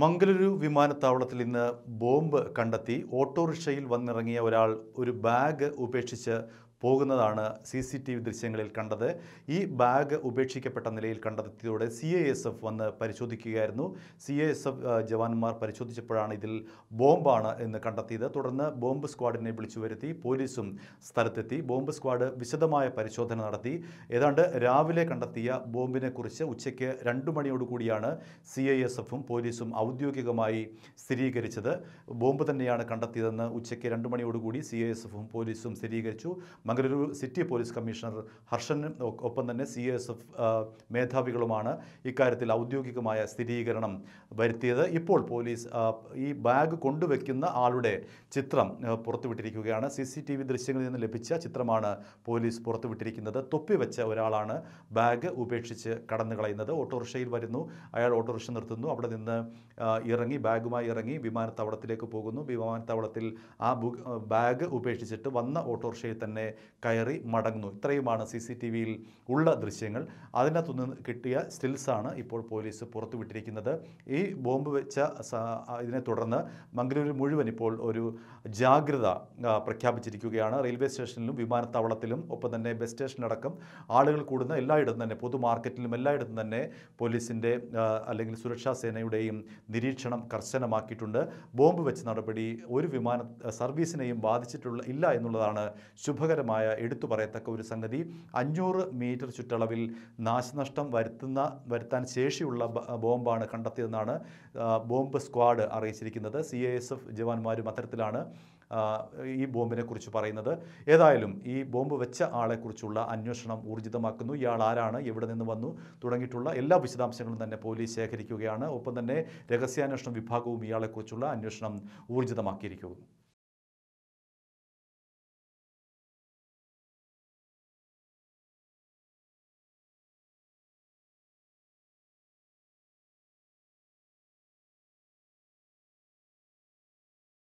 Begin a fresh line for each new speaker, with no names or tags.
മംഗലൂരു വിമാനത്താവളത്തിൽ ഇന്ന് ബോംബ് കണ്ടെത്തി ഓട്ടോറിക്ഷയിൽ വന്നിറങ്ങിയ ഒരാൾ ഒരു ബാഗ് ഉപേക്ഷിച്ച് പോകുന്നതാണ് സി സി ടി വി ദൃശ്യങ്ങളിൽ കണ്ടത് ഈ ബാഗ് ഉപേക്ഷിക്കപ്പെട്ട നിലയിൽ കണ്ടെത്തിയതോടെ സി ഐ എസ് എഫ് വന്ന് പരിശോധിക്കുകയായിരുന്നു സി ഐ എസ് എഫ് ജവാന്മാർ പരിശോധിച്ചപ്പോഴാണ് ഇതിൽ ബോംബാണ് എന്ന് കണ്ടെത്തിയത് തുടർന്ന് ബോംബ് സ്ക്വാഡിനെ വിളിച്ചു വരുത്തി പോലീസും സ്ഥലത്തെത്തി ബോംബ് സ്ക്വാഡ് വിശദമായ പരിശോധന നടത്തി ഏതാണ്ട് രാവിലെ കണ്ടെത്തിയ ബോംബിനെക്കുറിച്ച് ഉച്ചയ്ക്ക് രണ്ടു മണിയോടുകൂടിയാണ് സി ഐ എസ് എഫും പോലീസും ഔദ്യോഗികമായി സ്ഥിരീകരിച്ചത് ബോംബ് തന്നെയാണ് കണ്ടെത്തിയതെന്ന് ഉച്ചയ്ക്ക് രണ്ടു മണിയോടുകൂടി സി ഐ എസ് എഫും പോലീസും സ്ഥിരീകരിച്ചു Mangaluru city police commissioner Harshan ഒപ്പം തന്നെ സി എസ് എഫ് മേധാവികളുമാണ് ഇക്കാര്യത്തിൽ ഔദ്യോഗികമായ സ്ഥിരീകരണം വരുത്തിയത് ഇപ്പോൾ പോലീസ് ഈ ബാഗ് കൊണ്ടുവയ്ക്കുന്ന ആളുടെ ചിത്രം പുറത്തുവിട്ടിരിക്കുകയാണ് സി സി ടി വി ദൃശ്യങ്ങളിൽ നിന്ന് ലഭിച്ച ചിത്രമാണ് പോലീസ് പുറത്തുവിട്ടിരിക്കുന്നത് തൊപ്പി വെച്ച ഒരാളാണ് ബാഗ് ഉപേക്ഷിച്ച് കടന്നു കളയുന്നത് ഓട്ടോറിക്ഷയിൽ വരുന്നു അയാൾ ഓട്ടോറിക്ഷ നിർത്തുന്നു അവിടെ നിന്ന് ഇറങ്ങി ബാഗുമായി ഇറങ്ങി വിമാനത്താവളത്തിലേക്ക് പോകുന്നു വിമാനത്താവളത്തിൽ ആ ബാഗ് ഉപേക്ഷിച്ചിട്ട് വന്ന ഓട്ടോറിക്ഷയിൽ തന്നെ കയറി മടങ്ങുന്നു ഇത്രയുമാണ് സി സി ടി വിയിൽ ഉള്ള ദൃശ്യങ്ങൾ അതിനകത്തു നിന്ന് കിട്ടിയ സ്റ്റിൽസാണ് ഇപ്പോൾ പോലീസ് പുറത്തുവിട്ടിരിക്കുന്നത് ഈ ബോംബ് വെച്ച ഇതിനെ തുടർന്ന് മംഗലൂരു മുഴുവൻ ഇപ്പോൾ ഒരു ജാഗ്രത പ്രഖ്യാപിച്ചിരിക്കുകയാണ് റെയിൽവേ സ്റ്റേഷനിലും വിമാനത്താവളത്തിലും ഒപ്പം തന്നെ ബസ് സ്റ്റേഷനടക്കം ആളുകൾ കൂടുന്ന എല്ലായിടത്തും തന്നെ പൊതു മാർക്കറ്റിലും എല്ലായിടത്തും തന്നെ പോലീസിൻ്റെ അല്ലെങ്കിൽ സുരക്ഷാ സേനയുടെയും നിരീക്ഷണം കർശനമാക്കിയിട്ടുണ്ട് ബോംബ് വെച്ച നടപടി ഒരു വിമാന സർവീസിനെയും ബാധിച്ചിട്ടുള്ള ഇല്ല എന്നുള്ളതാണ് ശുഭകരമായ ഗുരുതരമായ എടുത്തു പറയത്തക്ക ഒരു സംഗതി അഞ്ഞൂറ് മീറ്റർ ചുറ്റളവിൽ നാശനഷ്ടം വരുത്തുന്ന വരുത്താൻ ശേഷിയുള്ള ബോംബാണ് കണ്ടെത്തിയതെന്നാണ് ബോംബ് സ്ക്വാഡ് അറിയിച്ചിരിക്കുന്നത് സി എ എസ് എഫ് ജവാന്മാരും അത്തരത്തിലാണ് ഈ ബോംബിനെ കുറിച്ച് പറയുന്നത് ഏതായാലും ഈ ബോംബ് വെച്ച ആളെക്കുറിച്ചുള്ള അന്വേഷണം ഊർജിതമാക്കുന്നു ഇയാൾ ആരാണ് എവിടെ നിന്ന് വന്നു തുടങ്ങിയിട്ടുള്ള എല്ലാ വിശദാംശങ്ങളും തന്നെ പോലീസ് ശേഖരിക്കുകയാണ് ഒപ്പം തന്നെ രഹസ്യാന്വേഷണ വിഭാഗവും ഇയാളെക്കുറിച്ചുള്ള അന്വേഷണം ഊർജിതമാക്കിയിരിക്കുന്നു